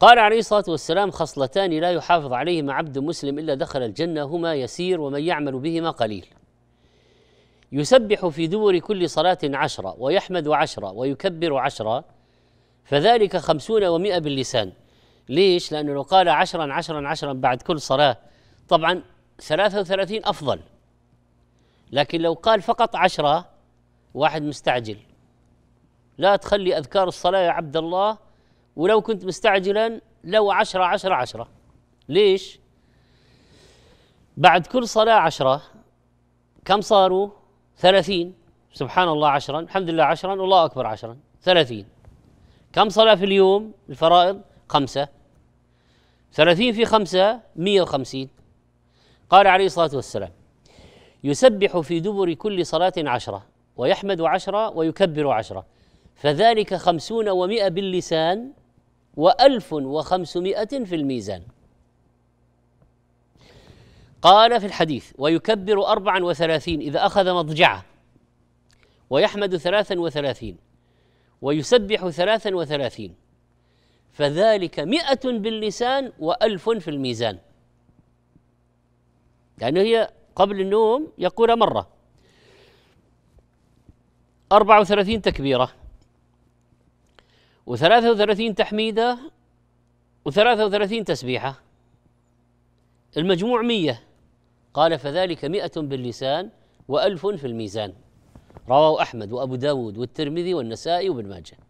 قال عليه الصلاة والسلام خصلتان لا يحافظ عليهما عبد مسلم إلا دخل الجنة هما يسير ومن يعمل بهما قليل يسبح في دور كل صلاة عشرة ويحمد عشرة ويكبر عشرة فذلك خمسون ومئة باللسان ليش؟ لأنه لو قال عشرا عشرا عشرا بعد كل صلاة طبعا ثلاثة وثلاثين أفضل لكن لو قال فقط عشرة واحد مستعجل لا تخلي أذكار الصلاة يا عبد الله ولو كنت مستعجلا لو عشرة عشرة عشرة ليش؟ بعد كل صلاة عشرة كم صاروا؟ ثلاثين سبحان الله عشرا الحمد لله عشرا والله أكبر عشرا ثلاثين كم صلاة في اليوم الفرائض؟ خمسة ثلاثين في خمسة مية وخمسين قال عليه الصلاة والسلام يسبح في دبر كل صلاة عشرة ويحمد عشرة ويكبر عشرة فذلك خمسون ومئة باللسان وألف وخمسمائة في الميزان قال في الحديث ويكبر أربعا وثلاثين إذا أخذ مضجعه ويحمد ثلاثا وثلاثين ويسبح ثلاثا وثلاثين فذلك مئة باللسان وألف في الميزان يعني هي قبل النوم يقول مرة أربع وثلاثين تكبيرة و33 تحميدة و33 تسبيحة المجموع 100 قال فذلك 100 باللسان وألف في الميزان رواه أحمد وأبو داود والترمذي والنسائي وابن ماجه